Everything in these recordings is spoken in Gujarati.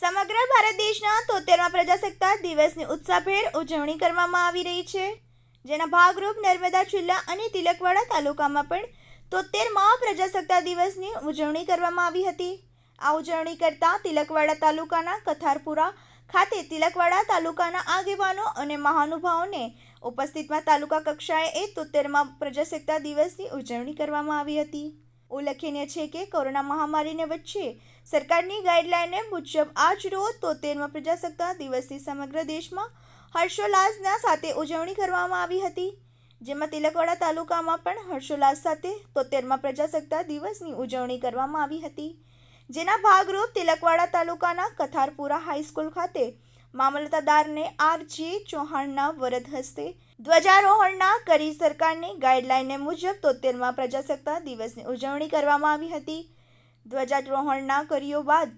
સમગ્ર ભારત દેશના તોતેરમા પ્રજાસત્તા દિવસની ઉત્સાહભેર ઉજવણી કરવામાં આવી રહી છે જેના ભાગરૂપ નર્મદા જિલ્લા અને તિલકવાડા તાલુકામાં પણ તોતેરમા પ્રજાસત્તા દિવસની ઉજવણી કરવામાં આવી હતી આ ઉજવણી કરતા તિલકવાડા તાલુકાના કથારપુરા ખાતે તિલકવાડા તાલુકાના આગેવાનો અને મહાનુભાવોને ઉપસ્થિતમાં તાલુકા કક્ષાએ એ પ્રજાસત્તા દિવસની ઉજવણી કરવામાં આવી હતી ઉલ્લેખનીય છે કે કોરોના મહામારીને વચ્ચે સરકારની ગાઈડલાઈનને મુજબ આજ રોજ તોતેરમાં પ્રજાસત્તાક દિવસની સમગ્ર દેશમાં હર્ષોલ્લાસના સાથે ઉજવણી કરવામાં આવી હતી જેમાં તિલકવાડા તાલુકામાં પણ હર્ષોલ્લાસ સાથે તોતેરમાં પ્રજાસત્તાક દિવસની ઉજવણી કરવામાં આવી હતી જેના ભાગરૂપ તિલકવાડા તાલુકાના કથારપુરા હાઈસ્કૂલ ખાતે મામલતદારને આરજી ચૌહાણના વરદ હસ્તે ધ્વજારોહણના કરી સરકારની ગાઈડલાઇનને મુજબ તોતેરમાં પ્રજાસત્તા દિવસની ઉજવણી કરવામાં આવી હતી ધ્વજારોહણના કર્યો બાદ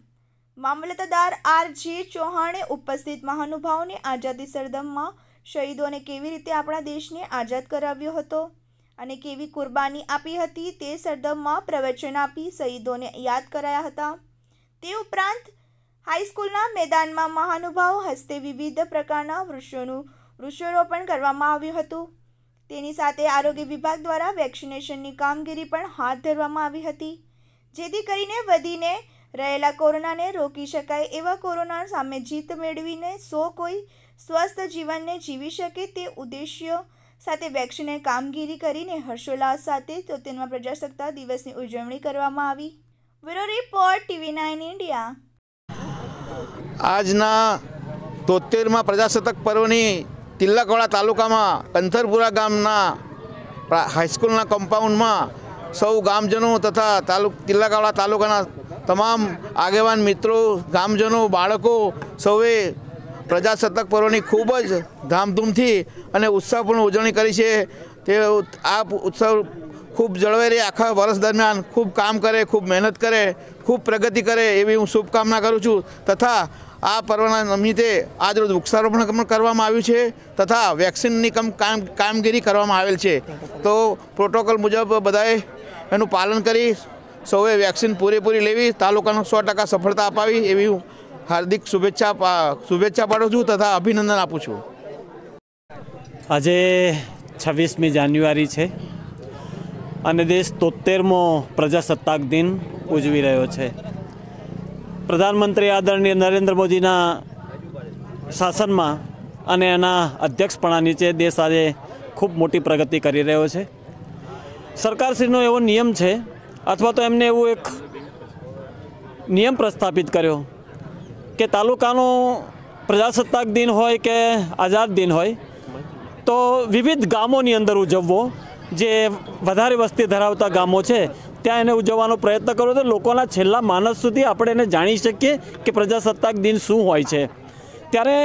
મામલતદાર આર જે ચૌહાણે ઉપસ્થિત મહાનુભાવોને આઝાદી સરદમમાં શહીદોને કેવી રીતે આપણા દેશને આઝાદ કરાવ્યો હતો અને કેવી કુરબાની આપી હતી તે સરદમમાં પ્રવચન આપી શહીદોને યાદ કરાયા હતા તે ઉપરાંત હાઈસ્કૂલના મેદાનમાં મહાનુભાવો હસ્તે વિવિધ પ્રકારના વૃક્ષોનું વૃક્ષારોપણ કરવામાં આવ્યું હતું તેની સાથે આરોગ્ય વિભાગ દ્વારા વેક્સિનેશનની કામગીરી પણ હાથ ધરવામાં આવી હતી જેથી કરીને વધીને રહેલા કોરોનાને રોકી શકાય એવા કોરોના સામે જીત મેળવીને સો કોઈ સ્વસ્થ જીવનને જીવી શકે તે ઉદ્દેશ્ય સાથે વેક્સિને કામગીરી કરીને હર્ષોલ્લાસ સાથે તોતેરમાં પ્રજાસત્તા દિવસની ઉજવણી કરવામાં આવી bureau report TV nine India આજના તોતેરમાં પ્રજાસત્તાક પર્વની તિલકવાડા તાલુકામાં કંથરપુરા ગામના હાઈસ્કૂલના કમ્પાઉન્ડમાં સૌ ગામજનો તથા તાલુક તિલકાવાડા તાલુકાના તમામ આગેવાન મિત્રો ગામજનો બાળકો સૌએ પ્રજાસત્તાક પર્વની ખૂબ જ ધામધૂમથી અને ઉત્સાહપૂર્ણ ઉજવણી કરી છે તે આ ઉત્સવ ખૂબ જળવાઈ રહે આખા વર્ષ દરમિયાન ખૂબ કામ કરે ખૂબ મહેનત કરે ખૂબ પ્રગતિ કરે એવી હું શુભકામના કરું છું તથા આ પર્વના નિમિત્તે આજ રોજ વૃક્ષારોપણ કરવામાં આવ્યું છે તથા વેક્સિનની કામ કામગીરી કરવામાં આવેલ છે તો પ્રોટોકોલ મુજબ બધાએ એનું પાલન કરી સૌએ વેક્સિન પૂરેપૂરી લેવી તાલુકાનો સો ટકા સફળતા અપાવી એવી હું હાર્દિક શુભેચ્છા શુભેચ્છા પાડું છું તથા અભિનંદન આપું છું આજે છવ્વીસમી જાન્યુઆરી છે અને દેશ તોતેરમો પ્રજાસત્તાક દિન ઉજવી રહ્યો છે પ્રધાનમંત્રી આદરણીય નરેન્દ્ર મોદીના શાસનમાં અને એના અધ્યક્ષપણા નીચે દેશ આજે ખૂબ મોટી પ્રગતિ કરી રહ્યો છે સરકારશ્રીનો એવો નિયમ છે અથવા તો એમને એવું એક નિયમ પ્રસ્થાપિત કર્યો કે તાલુકાનો પ્રજાસત્તાક દિન હોય કે આઝાદ દિન હોય તો વિવિધ ગામોની અંદર ઉજવવો જે વધારે વસ્તી ધરાવતા ગામો છે ત્યાં એને ઉજવવાનો પ્રયત્ન કર્યો હતો લોકોના છેલ્લા માનસ સુધી આપણે એને જાણી શકીએ કે પ્રજાસત્તાક દિન શું હોય છે ત્યારે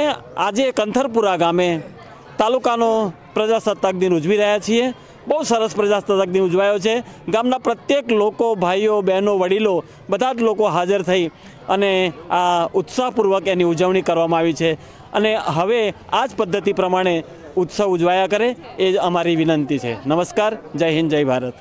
આજે કંથરપુરા ગામે તાલુકાનો પ્રજાસત્તાક દિન ઉજવી રહ્યા છીએ બહુ સરસ પ્રજાસત્તાક દિન ઉજવાયો છે ગામના પ્રત્યેક લોકો ભાઈઓ બહેનો વડીલો બધા જ લોકો હાજર થઈ અને આ ઉત્સાહપૂર્વક એની ઉજવણી કરવામાં આવી છે અને હવે આ જ પદ્ધતિ પ્રમાણે ઉત્સવ ઉજવાયા કરે એ જ અમારી વિનંતી છે નમસ્કાર જય હિન્દ જય ભારત